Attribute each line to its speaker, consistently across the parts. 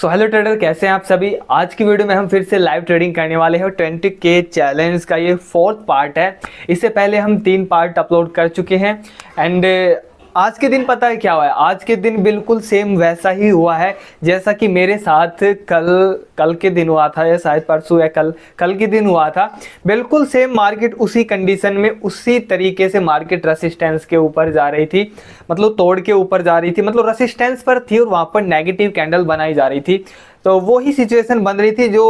Speaker 1: so hello trader कैसे हैं आप सभी आज की वीडियो में हम फिर से लाइव ट्रेडिंग करने वाले हैं ट्वेंटी के चैलेंज का ये फोर्थ पार्ट है इससे पहले हम तीन पार्ट अपलोड कर चुके हैं एंड आज के दिन पता है क्या हुआ है आज के दिन बिल्कुल सेम वैसा ही हुआ है जैसा कि मेरे साथ कल कल के दिन हुआ था या शायद परसों या कल कल के दिन हुआ था बिल्कुल सेम मार्केट उसी कंडीशन में उसी तरीके से मार्केट रेसिस्टेंस के ऊपर जा रही थी मतलब तोड़ के ऊपर जा रही थी मतलब रेसिस्टेंस पर थी और वहाँ पर नेगेटिव कैंडल बनाई जा रही थी तो वो ही सिचुएशन बन रही थी जो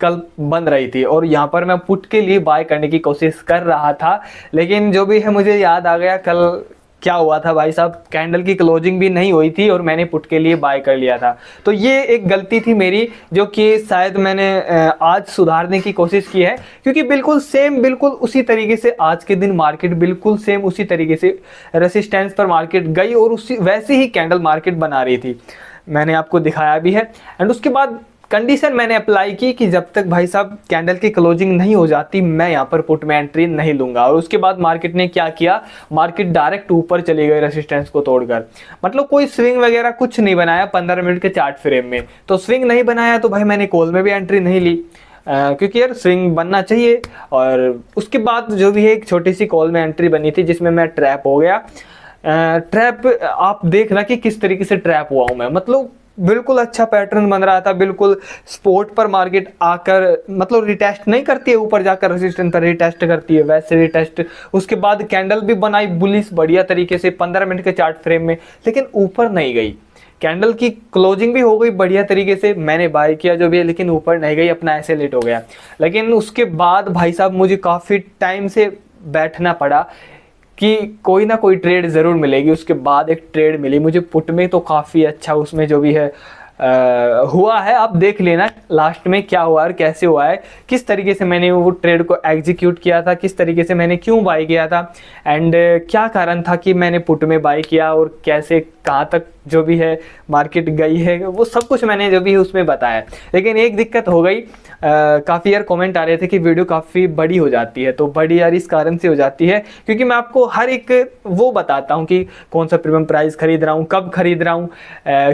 Speaker 1: कल बन रही थी और यहाँ पर मैं पुट के लिए बाय करने की कोशिश कर रहा था लेकिन जो भी है मुझे याद आ गया कल क्या हुआ था भाई साहब कैंडल की क्लोजिंग भी नहीं हुई थी और मैंने पुट के लिए बाय कर लिया था तो ये एक गलती थी मेरी जो कि शायद मैंने आज सुधारने की कोशिश की है क्योंकि बिल्कुल सेम बिल्कुल उसी तरीके से आज के दिन मार्केट बिल्कुल सेम उसी तरीके से रेसिस्टेंस पर मार्केट गई और उसी वैसे ही कैंडल मार्केट बना रही थी मैंने आपको दिखाया भी है एंड उसके बाद कंडीशन मैंने अप्लाई की कि जब तक भाई साहब कैंडल की क्लोजिंग नहीं हो जाती मैं यहाँ पर पुट में एंट्री नहीं लूंगा और उसके बाद मार्केट ने क्या किया मार्केट डायरेक्ट ऊपर चले गए रेसिस्टेंस को तोड़कर मतलब कोई स्विंग वगैरह कुछ नहीं बनाया पंद्रह मिनट के चार्ट फ्रेम में तो स्विंग नहीं बनाया तो भाई मैंने कॉल में भी एंट्री नहीं ली Uh, क्योंकि यार स्विंग बनना चाहिए और उसके बाद जो भी है एक छोटी सी कॉल में एंट्री बनी थी जिसमें मैं ट्रैप हो गया ट्रैप uh, आप देखना कि किस तरीके से ट्रैप हुआ हूं मैं मतलब बिल्कुल अच्छा पैटर्न बन रहा था बिल्कुल स्पोर्ट पर मार्केट आकर मतलब रिटेस्ट नहीं करती है ऊपर जाकर रेजिस्टेंस पर रिटेस्ट करती है वैसे रिटेस्ट उसके बाद कैंडल भी बनाई बुलिस बढ़िया तरीके से पंद्रह मिनट के चार्ट फ्रेम में लेकिन ऊपर नहीं गई कैंडल की क्लोजिंग भी हो गई बढ़िया तरीके से मैंने बाय किया जो भी है लेकिन ऊपर नहीं गई अपना ऐसे लेट हो गया लेकिन उसके बाद भाई साहब मुझे काफ़ी टाइम से बैठना पड़ा कि कोई ना कोई ट्रेड ज़रूर मिलेगी उसके बाद एक ट्रेड मिली मुझे पुट में तो काफ़ी अच्छा उसमें जो भी है आ, हुआ है आप देख लेना लास्ट में क्या हुआ और कैसे हुआ है किस तरीके से मैंने वो ट्रेड को एग्जीक्यूट किया था किस तरीके से मैंने क्यों बाई किया था एंड क्या कारण था कि मैंने पुट में बाई किया और कैसे कहाँ तक जो भी है मार्केट गई है वो सब कुछ मैंने जो भी है उसमें बताया लेकिन एक दिक्कत हो गई काफ़ी यार कमेंट आ रहे थे कि वीडियो काफ़ी बड़ी हो जाती है तो बड़ी यार इस कारण से हो जाती है क्योंकि मैं आपको हर एक वो बताता हूँ कि कौन सा प्रीमियम प्राइस खरीद रहा हूँ कब खरीद रहा हूँ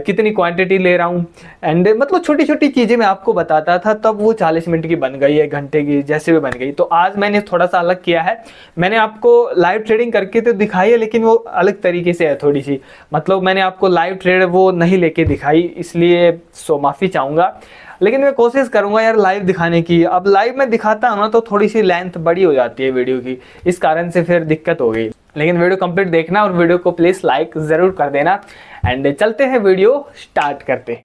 Speaker 1: कितनी क्वांटिटी ले रहा हूँ एंड मतलब छोटी छोटी चीज़ें मैं आपको बताता था तब वो चालीस मिनट की बन गई है घंटे की जैसे भी बन गई तो आज मैंने थोड़ा सा अलग किया है मैंने आपको लाइव ट्रेडिंग करके तो दिखाई है लेकिन वो अलग तरीके से है थोड़ी सी मतलब मैंने आपको लाइव ट्रेड वो नहीं लेके दिखाई इसलिए सो माफ़ी चाहूँगा लेकिन मैं कोशिश करूंगा यार लाइव दिखाने की अब लाइव में दिखाता हूँ ना तो थोड़ी सी लेंथ बड़ी हो जाती है वीडियो की इस कारण से फिर दिक्कत हो गई लेकिन वीडियो कंप्लीट देखना और वीडियो को प्लीज़ लाइक ज़रूर कर देना एंड चलते हैं वीडियो स्टार्ट करते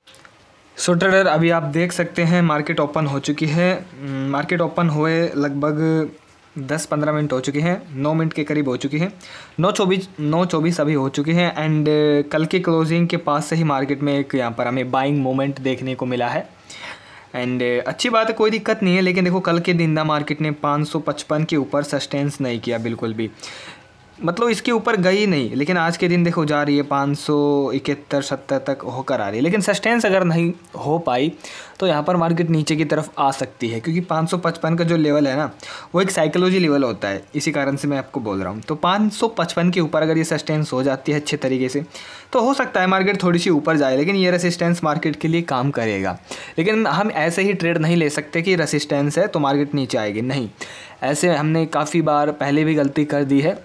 Speaker 1: सो so, ट्रेडर अभी आप देख सकते हैं मार्केट ओपन हो चुकी है मार्केट hmm, ओपन हुए लगभग दस पंद्रह मिनट हो चुके हैं नौ मिनट के करीब हो चुकी हैं नौ चौबीस नौ चौबीस अभी हो चुके हैं एंड कल के क्लोजिंग के पास से ही मार्केट में एक यहाँ पर हमें बाइंग मोमेंट देखने को मिला है एंड अच्छी बात है कोई दिक्कत नहीं है लेकिन देखो कल के दिन दा मार्केट ने पाँच सौ पचपन के ऊपर सस्टेंस नहीं किया बिल्कुल भी मतलब इसके ऊपर गई नहीं लेकिन आज के दिन देखो जा रही है पाँच सौ इकहत्तर सत्तर तक होकर आ रही है लेकिन सस्टेंस अगर नहीं हो पाई तो यहाँ पर मार्केट नीचे की तरफ आ सकती है क्योंकि पाँच सौ पचपन का जो लेवल है ना वो एक साइकोलॉजी लेवल होता है इसी कारण से मैं आपको बोल रहा हूँ तो पाँच सौ पचपन के ऊपर अगर ये सस्टेंस हो जाती है अच्छे तरीके से तो हो सकता है मार्केट थोड़ी सी ऊपर जाए लेकिन ये रसिस्टेंस मार्केट के लिए काम करेगा लेकिन हम ऐसे ही ट्रेड नहीं ले सकते कि रसिस्टेंस है तो मार्केट नीचे आएगी नहीं ऐसे हमने काफ़ी बार पहले भी गलती कर दी है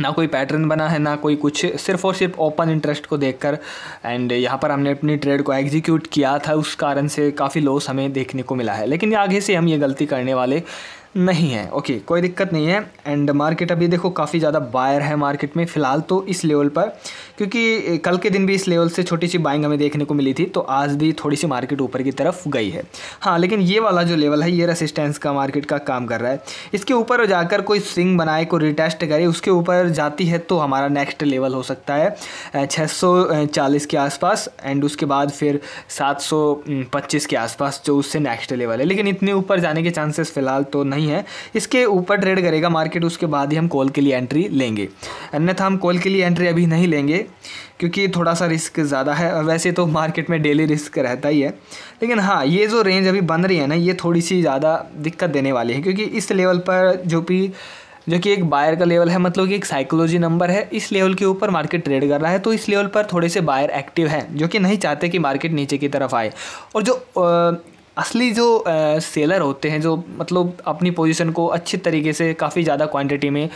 Speaker 1: ना कोई पैटर्न बना है ना कोई कुछ सिर्फ और सिर्फ ओपन इंटरेस्ट को देखकर एंड यहाँ पर हमने अपनी ट्रेड को एग्जीक्यूट किया था उस कारण से काफ़ी लॉस हमें देखने को मिला है लेकिन आगे से हम ये गलती करने वाले नहीं है ओके कोई दिक्कत नहीं है एंड मार्केट अभी देखो काफ़ी ज़्यादा बायर है मार्केट में फ़िलहाल तो इस लेवल पर क्योंकि कल के दिन भी इस लेवल से छोटी सी बाइंग हमें देखने को मिली थी तो आज भी थोड़ी सी मार्केट ऊपर की तरफ गई है हाँ लेकिन ये वाला जो लेवल है ये रेसिस्टेंस का मार्केट का काम कर रहा है इसके ऊपर जाकर कोई स्विंग बनाए कोई रिटेस्ट करे उसके ऊपर जाती है तो हमारा नेक्स्ट लेवल हो सकता है छः के आसपास एंड उसके बाद फिर सात के आसपास जो उससे नेक्स्ट लेवल है लेकिन इतने ऊपर जाने के चांसेस फ़िलहाल तो नहीं है इसके ऊपर ट्रेड करेगा मार्केट उसके बाद ही हम कॉल के लिए एंट्री लेंगे अन्यथा हम कॉल के लिए एंट्री अभी नहीं लेंगे क्योंकि थोड़ा सा रिस्क ज़्यादा है वैसे तो मार्केट में डेली रिस्क रहता ही है लेकिन हाँ ये जो रेंज अभी बन रही है ना ये थोड़ी सी ज़्यादा दिक्कत देने वाली है क्योंकि इस लेवल पर जो भी जो कि एक बायर का लेवल है मतलब कि एक साइकोलॉजी नंबर है इस लेवल के ऊपर मार्केट ट्रेड कर रहा है तो इस लेवल पर थोड़े से बायर एक्टिव हैं जो कि नहीं चाहते कि मार्केट नीचे की तरफ आए और जो असली जो सेलर होते हैं जो मतलब अपनी पोजीशन को अच्छे तरीके से काफ़ी ज़्यादा क्वांटिटी में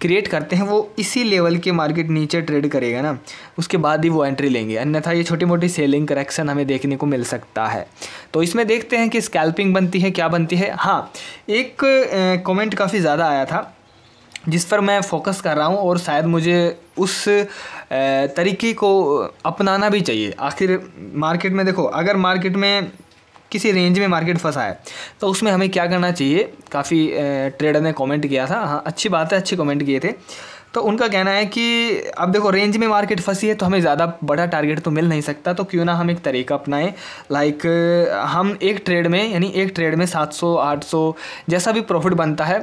Speaker 1: क्रिएट करते हैं वो इसी लेवल के मार्केट नीचे ट्रेड करेगा ना उसके बाद ही वो एंट्री लेंगे अन्यथा ये छोटी मोटी सेलिंग करेक्शन हमें देखने को मिल सकता है तो इसमें देखते हैं कि स्कैल्पिंग बनती है क्या बनती है हाँ एक कॉमेंट काफ़ी ज़्यादा आया था जिस पर मैं फोकस कर रहा हूँ और शायद मुझे उस तरीके को अपनाना भी चाहिए आखिर मार्केट में देखो अगर मार्केट में किसी रेंज में मार्केट फंसा है तो उसमें हमें क्या करना चाहिए काफ़ी ट्रेडर ने कमेंट किया था हाँ अच्छी बात है अच्छे कमेंट किए थे तो उनका कहना है कि अब देखो रेंज में मार्केट फंसी है तो हमें ज़्यादा बड़ा टारगेट तो मिल नहीं सकता तो क्यों ना हम एक तरीका अपनाएं लाइक हम एक ट्रेड में यानी एक ट्रेड में सात सौ जैसा भी प्रॉफिट बनता है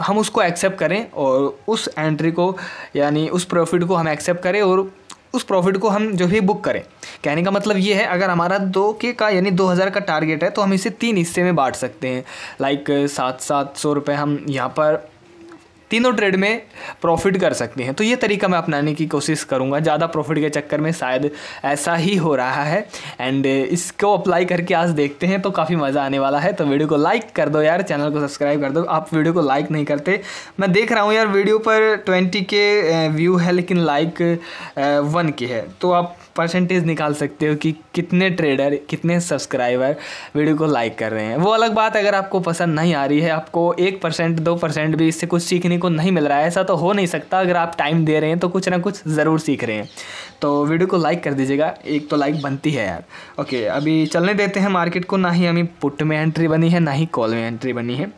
Speaker 1: हम उसको एक्सेप्ट करें और उस एंट्री को यानी उस प्रॉफिट को हम एक्सेप्ट करें और उस प्रॉफिट को हम जो है बुक करें कहने का मतलब ये है अगर हमारा दो के का यानी दो हज़ार का टारगेट है तो हम इसे तीन हिस्से में बांट सकते हैं लाइक सात सात सौ रुपये हम यहाँ पर तीनों ट्रेड में प्रॉफिट कर सकती हैं तो ये तरीका मैं अपनाने की कोशिश करूँगा ज़्यादा प्रॉफिट के चक्कर में शायद ऐसा ही हो रहा है एंड इसको अप्लाई करके आज देखते हैं तो काफ़ी मज़ा आने वाला है तो वीडियो को लाइक कर दो यार चैनल को सब्सक्राइब कर दो आप वीडियो को लाइक नहीं करते मैं देख रहा हूँ यार वीडियो पर ट्वेंटी के व्यू है लेकिन लाइक वन की है तो आप परसेंटेज निकाल सकते हो कि कितने ट्रेडर कितने सब्सक्राइबर वीडियो को लाइक कर रहे हैं वो अलग बात अगर आपको पसंद नहीं आ रही है आपको एक परसेंट दो परसेंट भी इससे कुछ सीखने को नहीं मिल रहा है ऐसा तो हो नहीं सकता अगर आप टाइम दे रहे हैं तो कुछ ना कुछ ज़रूर सीख रहे हैं तो वीडियो को लाइक कर दीजिएगा एक तो लाइक बनती है यार ओके अभी चलने देते हैं मार्केट को ना ही अभी पुट में एंट्री बनी है ना ही कॉल में एंट्री बनी है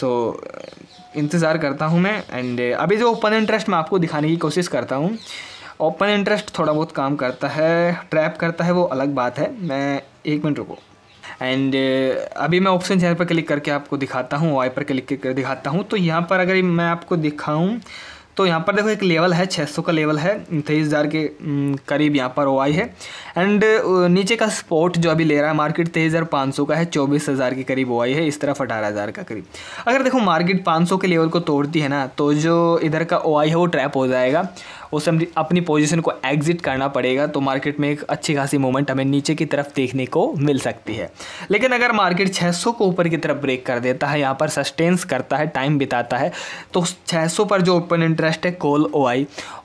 Speaker 1: सो so, इंतज़ार करता हूँ मैं एंड अभी जो ओपन इंटरेस्ट मैं आपको दिखाने की कोशिश करता हूँ ओपन इंटरेस्ट थोड़ा बहुत काम करता है ट्रैप करता है वो अलग बात है मैं एक मिनट रुको एंड अभी मैं ऑप्शन चैनल पर क्लिक करके आपको दिखाता हूँ वाई पर क्लिक करके दिखाता हूँ तो यहाँ पर अगर मैं आपको दिखाऊँ तो यहाँ पर देखो एक लेवल है 600 का लेवल है तेईस हज़ार के करीब यहाँ पर ओ आई है एंड नीचे का स्पॉट जो अभी ले रहा है मार्केट तेईस हज़ार पाँच सौ का है चौबीस हज़ार के करीब ओ आई है इस तरफ अठारह हज़ार का करीब अगर देखो मार्केट पाँच सौ के लेवल को तोड़ती है ना तो जो इधर का ओ आई है वो ट्रैप हो जाएगा उस अपनी पोजीशन को एग्जिट करना पड़ेगा तो मार्केट में एक अच्छी खासी मूवमेंट हमें नीचे की तरफ देखने को मिल सकती है लेकिन अगर मार्केट 600 को ऊपर की तरफ ब्रेक कर देता है यहाँ पर सस्टेंस करता है टाइम बिताता है तो छः पर जो ओपन इंटरेस्ट है कोल ओ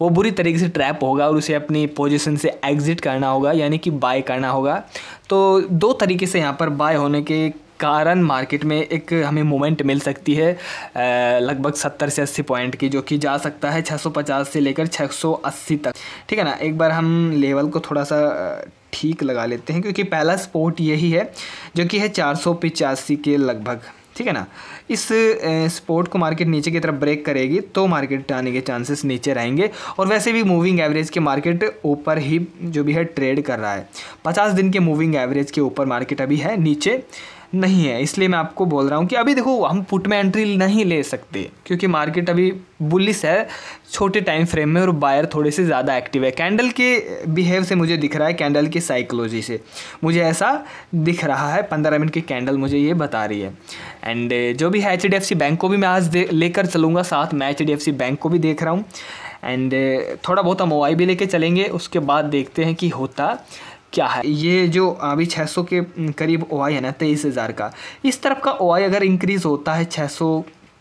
Speaker 1: वो बुरी तरीके से ट्रैप होगा और उसे अपनी पोजिशन से एग्जिट करना होगा यानी कि बाय करना होगा तो दो तरीके से यहाँ पर बाय होने के कारण मार्केट में एक हमें मोमेंट मिल सकती है लगभग सत्तर से अस्सी पॉइंट की जो कि जा सकता है छः सौ पचास से लेकर छः सौ अस्सी तक ठीक है ना एक बार हम लेवल को थोड़ा सा ठीक लगा लेते हैं क्योंकि पहला स्पोर्ट यही है जो कि है चार सौ पिचासी के लगभग ठीक है ना इस स्पोर्ट को मार्केट नीचे की तरफ ब्रेक करेगी तो मार्केट आने के चांसेस नीचे रहेंगे और वैसे भी मूविंग एवरेज के मार्केट ऊपर ही जो भी है ट्रेड कर रहा है पचास दिन के मूविंग एवरेज के ऊपर मार्केट अभी है नीचे नहीं है इसलिए मैं आपको बोल रहा हूँ कि अभी देखो हम पुट में एंट्री नहीं ले सकते क्योंकि मार्केट अभी बुलिस है छोटे टाइम फ्रेम में और बायर थोड़े से ज़्यादा एक्टिव है कैंडल के बिहेव से मुझे दिख रहा है कैंडल की साइकोलॉजी से मुझे ऐसा दिख रहा है पंद्रह मिनट की कैंडल मुझे ये बता रही है एंड uh, जो भी है एच बैंक को भी मैं आज लेकर चलूँगा साथ मैं एच बैंक को भी देख रहा हूँ एंड uh, थोड़ा बहुत हम ओ भी लेके चलेंगे उसके बाद देखते हैं कि होता क्या है ये जो अभी 600 के करीब ओ है ना तेईस हज़ार का इस तरफ का ओ अगर इंक्रीज़ होता है 600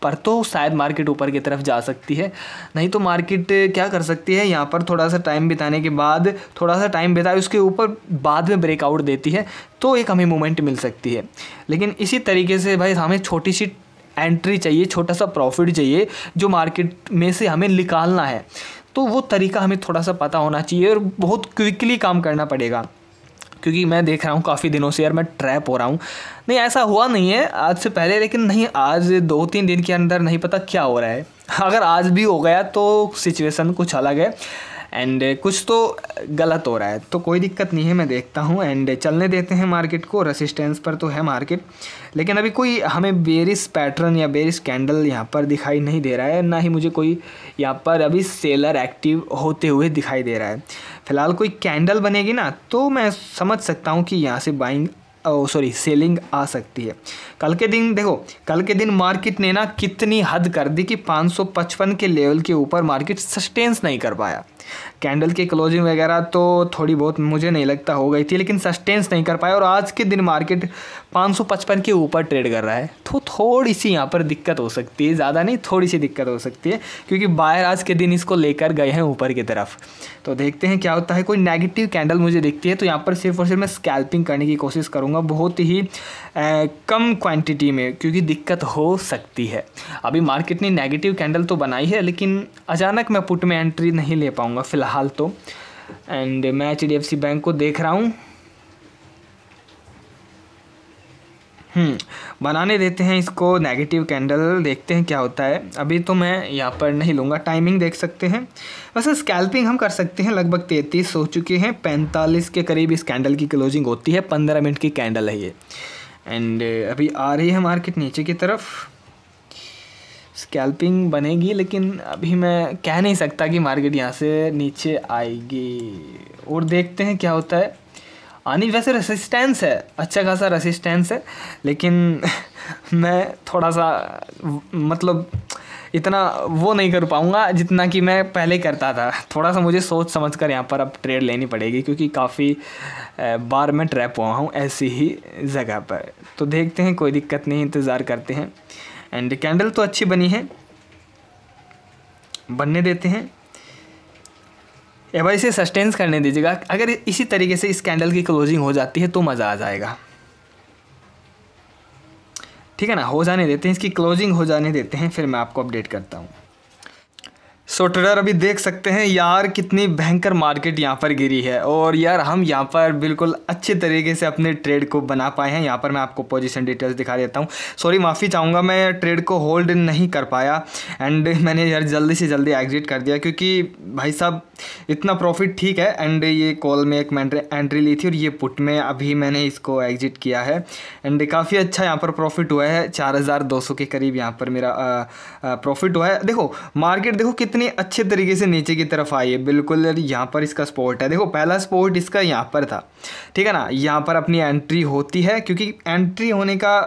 Speaker 1: पर तो शायद मार्केट ऊपर की तरफ जा सकती है नहीं तो मार्केट क्या कर सकती है यहाँ पर थोड़ा सा टाइम बिताने के बाद थोड़ा सा टाइम बिताए उसके ऊपर बाद में ब्रेकआउट देती है तो एक हमें मोमेंट मिल सकती है लेकिन इसी तरीके से भाई हमें छोटी सी एंट्री चाहिए छोटा सा प्रॉफिट चाहिए जो मार्केट में से हमें निकालना है तो वो तरीका हमें थोड़ा सा पता होना चाहिए और बहुत क्विकली काम करना पड़ेगा क्योंकि मैं देख रहा हूँ काफ़ी दिनों से यार मैं ट्रैप हो रहा हूँ नहीं ऐसा हुआ नहीं है आज से पहले लेकिन नहीं आज दो तीन दिन के अंदर नहीं पता क्या हो रहा है अगर आज भी हो गया तो सिचुएसन कुछ अलग है एंड uh, कुछ तो गलत हो रहा है तो कोई दिक्कत नहीं है मैं देखता हूँ एंड uh, चलने देते हैं मार्केट को रेसिस्टेंस पर तो है मार्केट लेकिन अभी कोई हमें बेरिस पैटर्न या बेरिस कैंडल यहाँ पर दिखाई नहीं दे रहा है ना ही मुझे कोई यहाँ पर अभी सेलर एक्टिव होते हुए दिखाई दे रहा है फिलहाल कोई कैंडल बनेगी ना तो मैं समझ सकता हूँ कि यहाँ से बाइंग सॉरी सेलिंग आ सकती है कल के दिन देखो कल के दिन मार्केट ने ना कितनी हद कर दी कि 555 के लेवल के ऊपर मार्केट सस्टेंस नहीं कर पाया कैंडल की क्लोजिंग वगैरह तो थोड़ी बहुत मुझे नहीं लगता हो गई थी लेकिन सस्टेंस नहीं कर पाया और आज के दिन मार्केट 555 के ऊपर ट्रेड कर रहा है तो थोड़ी सी यहाँ पर दिक्कत हो सकती है ज़्यादा नहीं थोड़ी सी दिक्कत हो सकती है क्योंकि बायर आज के दिन इसको लेकर गए हैं ऊपर की तरफ तो देखते हैं क्या होता है कोई नेगेटिव कैंडल मुझे दिखती है तो यहाँ पर सिर्फ और सिर्फ मैं स्कैल्पिंग करने की कोशिश करूँगा बहुत ही ए, कम क्वान्टिटी में क्योंकि दिक्कत हो सकती है अभी मार्केट ने नेगेटिव कैंडल तो बनाई है लेकिन अचानक मैं पुट में एंट्री नहीं ले पाऊँगा पाऊँगा फ़िलहाल तो एंड मैं H D F C bank को देख रहा हूँ हम्म, बनाने देते हैं इसको नेगेटिव कैंडल देखते हैं क्या होता है अभी तो मैं यहाँ पर नहीं लूँगा टाइमिंग देख सकते हैं वैसे स्कैल्पिंग हम कर सकते हैं लगभग तैंतीस हो चुके हैं पैंतालीस के करीब इस कैंडल की क्लोजिंग होती है पंद्रह मिनट की कैंडल है ये एंड अभी आ रही है मार्केट नीचे की तरफ स्कैल्पिंग बनेगी लेकिन अभी मैं कह नहीं सकता कि मार्केट यहाँ से नीचे आएगी और देखते हैं क्या होता है आनी वैसे रेसिस्टेंस है अच्छा खासा रेसिस्टेंस है लेकिन मैं थोड़ा सा मतलब इतना वो नहीं कर पाऊँगा जितना कि मैं पहले करता था थोड़ा सा मुझे सोच समझ कर यहाँ पर अब ट्रेड लेनी पड़ेगी क्योंकि काफ़ी बार मैं ट्रैप हुआ हूँ ऐसी ही जगह पर तो देखते हैं कोई दिक्कत नहीं इंतज़ार करते हैं एंड कैंडल तो अच्छी बनी है बनने देते हैं एवं इसे सस्टेंस करने दीजिएगा अगर इसी तरीके से इस कैंडल की क्लोजिंग हो जाती है तो मज़ा आ जाएगा ठीक है ना हो जाने देते हैं इसकी क्लोजिंग हो जाने देते हैं फिर मैं आपको अपडेट करता हूँ सो so, ट्रेडर अभी देख सकते हैं यार कितनी भयंकर मार्केट यहाँ पर गिरी है और यार हम यहाँ पर बिल्कुल अच्छे तरीके से अपने ट्रेड को बना पाए हैं यहाँ पर मैं आपको पोजीशन डिटेल्स दिखा देता हूँ सॉरी माफ़ी चाहूँगा मैं ट्रेड को होल्ड नहीं कर पाया एंड मैंने यार जल्दी से जल्दी एग्जिट कर दिया क्योंकि भाई साहब इतना प्रॉफिट ठीक है एंड ये कॉल में एक मैंने एंट्री ली थी और ये पुट में अभी मैंने इसको एग्जिट किया है एंड काफ़ी अच्छा यहाँ पर प्रॉफिट हुआ है चार के करीब यहाँ पर मेरा प्रॉफिट हुआ है देखो मार्केट देखो कितनी कितने अच्छे तरीके से नीचे की तरफ आई है बिल्कुल यहाँ पर इसका स्पोर्ट है देखो पहला स्पोर्ट इसका यहाँ पर था ठीक है ना यहाँ पर अपनी एंट्री होती है क्योंकि एंट्री होने का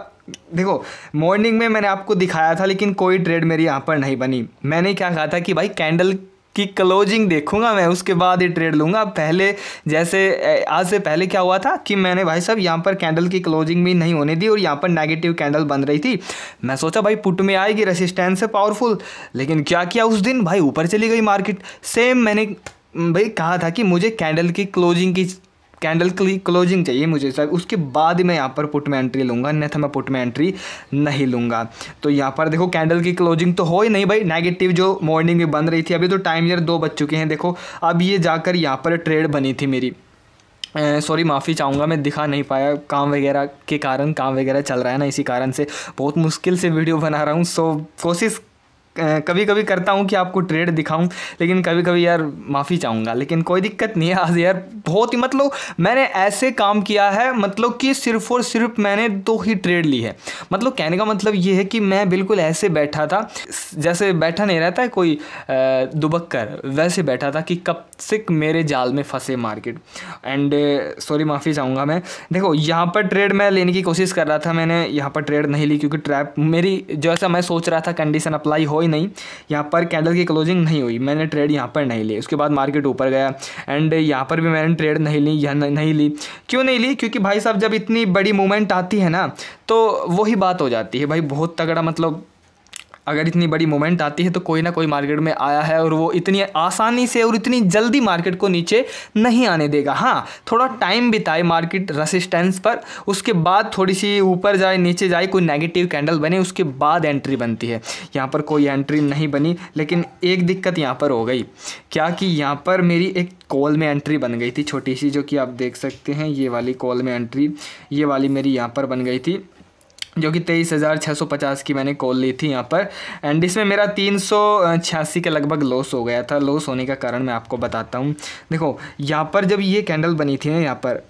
Speaker 1: देखो मॉर्निंग में मैंने आपको दिखाया था लेकिन कोई ट्रेड मेरी यहाँ पर नहीं बनी मैंने क्या कहा था कि भाई कैंडल की क्लोजिंग देखूंगा मैं उसके बाद ही ट्रेड लूँगा पहले जैसे आज से पहले क्या हुआ था कि मैंने भाई साहब यहाँ पर कैंडल की क्लोजिंग भी नहीं होने दी और यहाँ पर नेगेटिव कैंडल बन रही थी मैं सोचा भाई पुट में आएगी रेसिस्टेंस है पावरफुल लेकिन क्या किया उस दिन भाई ऊपर चली गई मार्केट सेम मैंने भाई कहा था कि मुझे कैंडल की क्लोजिंग की कैंडल क्लोजिंग चाहिए मुझे सर उसके बाद मैं यहाँ पर पुट में एंट्री लूँगा अन्यथा मैं पुट में एंट्री नहीं लूँगा तो यहाँ पर देखो कैंडल की क्लोजिंग तो हो ही नहीं भाई नेगेटिव जो मॉर्निंग में बन रही थी अभी तो टाइम यार दो बज चुके हैं देखो अब ये जाकर यहाँ पर ट्रेड बनी थी मेरी सॉरी माफ़ी चाहूँगा मैं दिखा नहीं पाया काम वगैरह के कारण काम वगैरह चल रहा है ना इसी कारण से बहुत मुश्किल से वीडियो बना रहा हूँ सो कोशिश कभी कभी करता हूँ कि आपको ट्रेड दिखाऊँ लेकिन कभी कभी यार माफ़ी चाहूँगा लेकिन कोई दिक्कत नहीं है आज यार बहुत ही मतलब मैंने ऐसे काम किया है मतलब कि सिर्फ और सिर्फ मैंने दो ही ट्रेड ली है मतलब कहने का मतलब ये है कि मैं बिल्कुल ऐसे बैठा था जैसे बैठा नहीं रहता है कोई दुबक कर वैसे बैठा था कि कब से मेरे जाल में फंसे मार्केट एंड सॉरी माफ़ी चाहूँगा मैं देखो यहाँ पर ट्रेड मैं लेने की कोशिश कर रहा था मैंने यहाँ पर ट्रेड नहीं ली क्योंकि ट्रैप मेरी जैसा मैं सोच रहा था कंडीशन अप्लाई हो हुई नहीं यहाँ पर कैंडल की क्लोजिंग नहीं हुई मैंने ट्रेड यहाँ पर नहीं ली उसके बाद मार्केट ऊपर गया एंड यहाँ पर भी मैंने ट्रेड नहीं ली या नहीं ली क्यों नहीं ली क्योंकि भाई साहब जब इतनी बड़ी मूवमेंट आती है ना तो वही बात हो जाती है भाई बहुत तगड़ा मतलब अगर इतनी बड़ी मूवमेंट आती है तो कोई ना कोई मार्केट में आया है और वो इतनी आसानी से और इतनी जल्दी मार्केट को नीचे नहीं आने देगा हाँ थोड़ा टाइम बिताए मार्केट रसिस्टेंस पर उसके बाद थोड़ी सी ऊपर जाए नीचे जाए कोई नेगेटिव कैंडल बने उसके बाद एंट्री बनती है यहाँ पर कोई एंट्री नहीं बनी लेकिन एक दिक्कत यहाँ पर हो गई क्या कि यहाँ पर मेरी एक कॉल में एंट्री बन गई थी छोटी सी जो कि आप देख सकते हैं ये वाली कॉल में एंट्री ये वाली मेरी यहाँ पर बन गई थी जो कि तेईस हज़ार छः सौ पचास की मैंने कॉल ली थी यहाँ पर एंड इसमें मेरा तीन सौ छियासी के लगभग लॉस हो गया था लॉस होने का कारण मैं आपको बताता हूँ देखो यहाँ पर जब ये कैंडल बनी थी ना यहाँ पर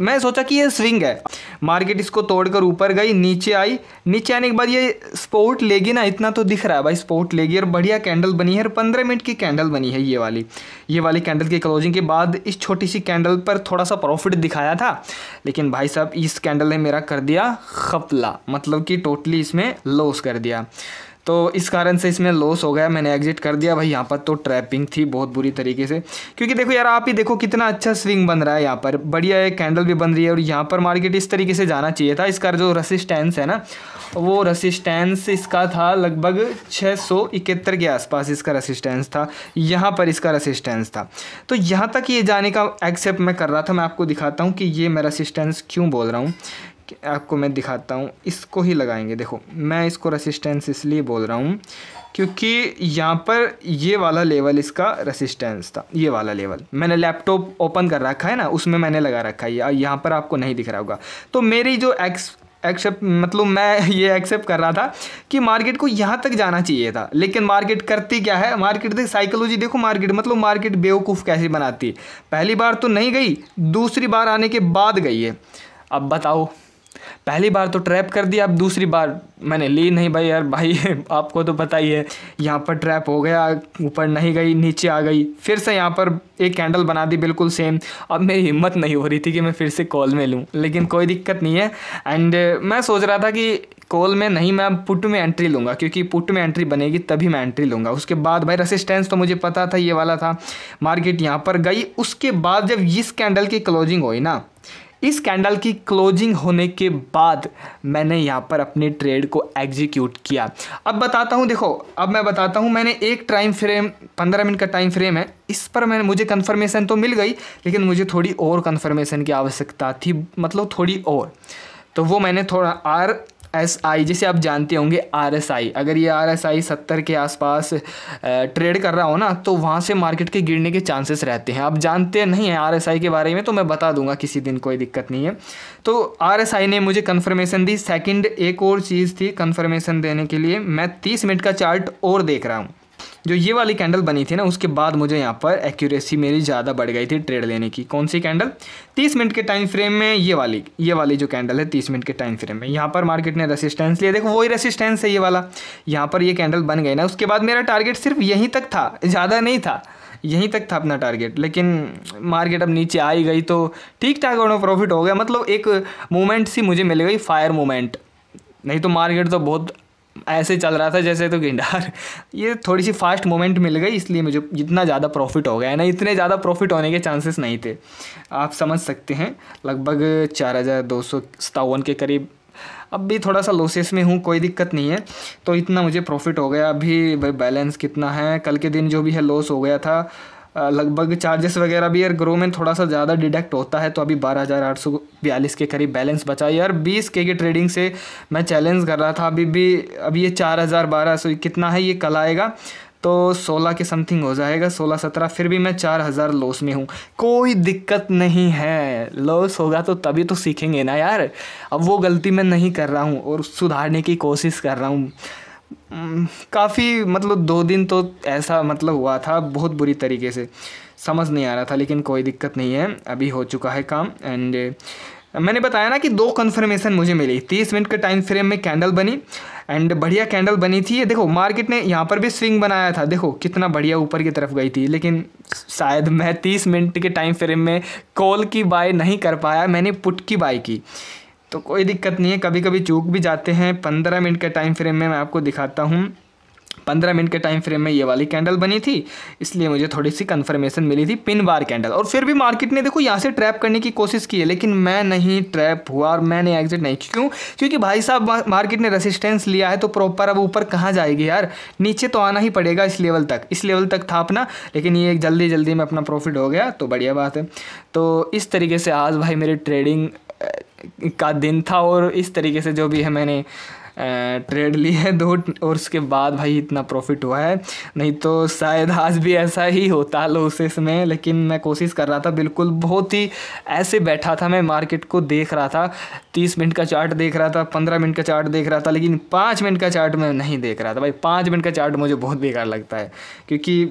Speaker 1: मैं सोचा कि ये स्विंग है मार्केट इसको तोड़कर ऊपर गई नीचे आई नीचे आने के बाद ये स्पोर्ट लेगी ना इतना तो दिख रहा है भाई स्पोर्ट लेगी और बढ़िया कैंडल बनी है और पंद्रह मिनट की कैंडल बनी है ये वाली ये वाली कैंडल की क्लोजिंग के बाद इस छोटी सी कैंडल पर थोड़ा सा प्रॉफिट दिखाया था लेकिन भाई साहब इस कैंडल ने मेरा कर दिया खपला मतलब कि टोटली इसमें लॉस कर दिया तो इस कारण से इसमें लॉस हो गया मैंने एग्जिट कर दिया भाई यहाँ पर तो ट्रैपिंग थी बहुत बुरी तरीके से क्योंकि देखो यार आप ही देखो कितना अच्छा स्विंग बन रहा है यहाँ पर बढ़िया एक कैंडल भी बन रही है और यहाँ पर मार्केट इस तरीके से जाना चाहिए था इसका जो रसिस्टेंस है ना वो रसिस्टेंस इसका था लगभग छः सौ इकहत्तर के आसपास इसका रसिस्टेंस था यहाँ पर इसका रसिस्टेंस था तो यहाँ तक ये जाने का एक्सेप्ट मैं कर रहा था मैं आपको दिखाता हूँ कि ये मैं रसिस्टेंस क्यों बोल रहा हूँ कि आपको मैं दिखाता हूँ इसको ही लगाएंगे देखो मैं इसको रेसिस्टेंस इसलिए बोल रहा हूँ क्योंकि यहाँ पर ये वाला लेवल इसका रेसिस्टेंस था ये वाला लेवल मैंने लैपटॉप ओपन कर रखा है ना उसमें मैंने लगा रखा है यहाँ पर आपको नहीं दिख रहा होगा तो मेरी जो एक्स एक्सेप्ट मतलब मैं ये एक्सेप्ट कर रहा था कि मार्केट को यहाँ तक जाना चाहिए था लेकिन मार्केट करती क्या है मार्केट देख साइकोलॉजी देखो मार्केट मतलब मार्केट बेवकूफ़ कैसे बनाती पहली बार तो नहीं गई दूसरी बार आने के बाद गई है अब बताओ पहली बार तो ट्रैप कर दिया अब दूसरी बार मैंने ली नहीं भाई यार भाई आपको तो पता ही है यहाँ पर ट्रैप हो गया ऊपर नहीं गई नीचे आ गई फिर से यहाँ पर एक कैंडल बना दी बिल्कुल सेम अब मेरी हिम्मत नहीं हो रही थी कि मैं फिर से कॉल में लूँ लेकिन कोई दिक्कत नहीं है एंड मैं सोच रहा था कि कॉल में नहीं मैं पुट में एंट्री लूँगा क्योंकि पुट में एंट्री बनेगी तभी मैं एंट्री लूँगा उसके बाद भाई रसिस्टेंस तो मुझे पता था ये वाला था मार्केट यहाँ पर गई उसके बाद जब इस कैंडल की क्लोजिंग हुई ना इस कैंडल की क्लोजिंग होने के बाद मैंने यहाँ पर अपने ट्रेड को एग्जीक्यूट किया अब बताता हूँ देखो अब मैं बताता हूँ मैंने एक टाइम फ्रेम पंद्रह मिनट का टाइम फ्रेम है इस पर मैंने मुझे कन्फर्मेशन तो मिल गई लेकिन मुझे थोड़ी और कन्फर्मेशन की आवश्यकता थी मतलब थोड़ी और तो वो मैंने थोड़ा आर एस आई जिसे आप जानते होंगे आर एस आई अगर ये आर एस आई सत्तर के आसपास ट्रेड कर रहा हो ना तो वहाँ से मार्केट के गिरने के चांसेस रहते हैं आप जानते नहीं हैं आर एस आई के बारे में तो मैं बता दूंगा किसी दिन कोई दिक्कत नहीं है तो आर एस आई ने मुझे कन्फर्मेशन दी सेकेंड एक और चीज़ थी कन्फर्मेशन देने के लिए मैं तीस मिनट का चार्ट और देख रहा हूँ जो ये वाली कैंडल बनी थी ना उसके बाद मुझे यहाँ पर एक्यूरेसी मेरी ज़्यादा बढ़ गई थी ट्रेड लेने की कौन सी कैंडल तीस मिनट के टाइम फ्रेम में ये वाली ये वाली जो कैंडल है तीस मिनट के टाइम फ्रेम में यहाँ पर मार्केट ने रेसिस्टेंस लिया देखो वही रेसिस्टेंस है ये वाला यहाँ पर ये कैंडल बन गई ना उसके बाद मेरा टारगेट सिर्फ यहीं तक था ज़्यादा नहीं था यहीं तक था अपना टारगेट लेकिन मार्केट अब नीचे आई गई तो ठीक ठाक उन्हें प्रॉफिट हो गया मतलब एक मोमेंट सी मुझे मिल गई फायर मोमेंट नहीं तो मार्केट तो बहुत ऐसे चल रहा था जैसे तो गेंडार ये थोड़ी सी फास्ट मोमेंट मिल गई इसलिए मुझे जितना ज़्यादा प्रॉफिट हो गया है ना इतने ज़्यादा प्रॉफिट होने के चांसेस नहीं थे आप समझ सकते हैं लगभग चार हज़ार दो सौ सतावन के करीब अब भी थोड़ा सा लॉसेस में हूँ कोई दिक्कत नहीं है तो इतना मुझे प्रॉफिट हो गया अभी भाई बैलेंस कितना है कल के दिन जो भी है लॉस हो गया था लगभग चार्जेस वगैरह भी यार ग्रो में थोड़ा सा ज़्यादा डिडक्ट होता है तो अभी बारह हज़ार आठ सौ बयालीस के करीब बैलेंस बचा यार बीस के की ट्रेडिंग से मैं चैलेंज कर रहा था अभी भी अभी ये चार हज़ार बारह सौ कितना है ये कल आएगा तो 16 के समथिंग हो जाएगा 16 17 फिर भी मैं चार हज़ार लॉस में हूँ कोई दिक्कत नहीं है लॉस होगा तो तभी तो सीखेंगे ना यार अब वो गलती मैं नहीं कर रहा हूँ और सुधारने की कोशिश कर रहा हूँ काफ़ी मतलब दो दिन तो ऐसा मतलब हुआ था बहुत बुरी तरीके से समझ नहीं आ रहा था लेकिन कोई दिक्कत नहीं है अभी हो चुका है काम एंड मैंने बताया ना कि दो कन्फर्मेशन मुझे मिली तीस मिनट के टाइम फ्रेम में कैंडल बनी एंड बढ़िया कैंडल बनी थी ये देखो मार्केट ने यहाँ पर भी स्विंग बनाया था देखो कितना बढ़िया ऊपर की तरफ गई थी लेकिन शायद मैं तीस मिनट के टाइम फ्रेम में कॉल की बाय नहीं कर पाया मैंने पुट की बाय की तो कोई दिक्कत नहीं है कभी कभी चूक भी जाते हैं पंद्रह मिनट के टाइम फ्रेम में मैं आपको दिखाता हूँ पंद्रह मिनट के टाइम फ्रेम में ये वाली कैंडल बनी थी इसलिए मुझे थोड़ी सी कन्फर्मेशन मिली थी पिन बार कैंडल और फिर भी मार्केट ने देखो यहाँ से ट्रैप करने की कोशिश की है लेकिन मैं नहीं ट्रैप हुआ और मैंने एग्जिट नहीं क्यों क्योंकि भाई साहब मार्केट ने रेसिस्टेंस लिया है तो प्रॉपर अब ऊपर कहाँ जाएगी यार नीचे तो आना ही पड़ेगा इस लेवल तक इस लेवल तक था अपना लेकिन ये जल्दी जल्दी में अपना प्रॉफिट हो गया तो बढ़िया बात है तो इस तरीके से आज भाई मेरी ट्रेडिंग का दिन था और इस तरीके से जो भी है मैंने ट्रेड ली है दो और उसके बाद भाई इतना प्रॉफिट हुआ है नहीं तो शायद आज भी ऐसा ही होता लॉसेस में लेकिन मैं कोशिश कर रहा था बिल्कुल बहुत ही ऐसे बैठा था मैं मार्केट को देख रहा था तीस मिनट का चार्ट देख रहा था पंद्रह मिनट का चार्ट देख रहा था लेकिन पाँच मिनट का चार्ट मैं नहीं देख रहा था भाई पाँच मिनट का चार्ट मुझे बहुत बेकार लगता है क्योंकि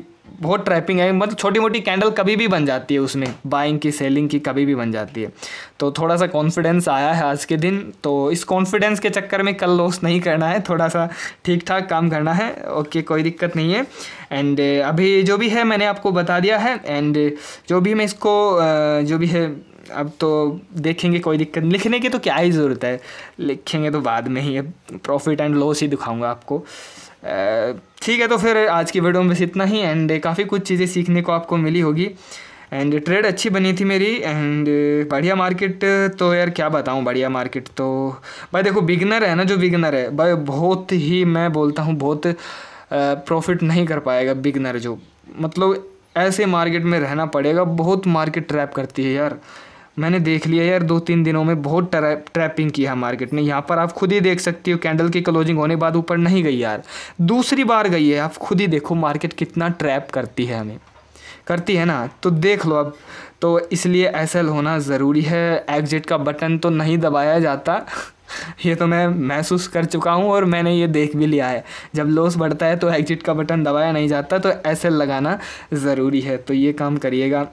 Speaker 1: बहुत ट्रैपिंग है मतलब छोटी मोटी कैंडल कभी भी बन जाती है उसमें बाइंग की सेलिंग की कभी भी बन जाती है तो थोड़ा सा कॉन्फिडेंस आया है आज के दिन तो इस कॉन्फिडेंस के चक्कर में कल लॉस नहीं करना है थोड़ा सा ठीक ठाक काम करना है ओके कोई दिक्कत नहीं है एंड अभी जो भी है मैंने आपको बता दिया है एंड जो भी मैं इसको जो भी है अब तो देखेंगे कोई दिक्कत लिखने की तो क्या ही ज़रूरत है लिखेंगे तो बाद में ही प्रॉफिट एंड लॉस ही दिखाऊंगा आपको ठीक है तो फिर आज की वीडियो में बस इतना ही एंड काफ़ी कुछ चीज़ें सीखने को आपको मिली होगी एंड ट्रेड अच्छी बनी थी मेरी एंड बढ़िया मार्केट तो यार क्या बताऊँ बढ़िया मार्केट तो भाई देखो बिगनर है ना जो बिगनर है भाई बहुत ही मैं बोलता हूँ बहुत प्रॉफिट नहीं कर पाएगा बिगनर जो मतलब ऐसे मार्केट में रहना पड़ेगा बहुत मार्केट ट्रैप करती है यार मैंने देख लिया यार दो तीन दिनों में बहुत ट्रै ट्रैपिंग किया है मार्केट ने यहाँ पर आप खुद ही देख सकते हो कैंडल की क्लोजिंग होने बाद ऊपर नहीं गई यार दूसरी बार गई है आप खुद ही देखो मार्केट कितना ट्रैप करती है हमें करती है ना तो देख लो अब तो इसलिए ऐसा होना ज़रूरी है एग्जिट का बटन तो नहीं दबाया जाता ये तो मैं महसूस कर चुका हूँ और मैंने ये देख भी लिया है जब लॉस बढ़ता है तो एग्जिट का बटन दबाया नहीं जाता तो ऐसे लगाना ज़रूरी है तो ये काम करिएगा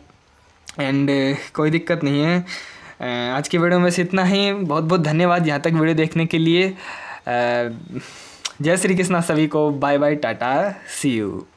Speaker 1: एंड uh, कोई दिक्कत नहीं है uh, आज की वीडियो में बस इतना ही बहुत बहुत धन्यवाद यहाँ तक वीडियो देखने के लिए uh, जय श्री कृष्णा सभी को bye bye tata see you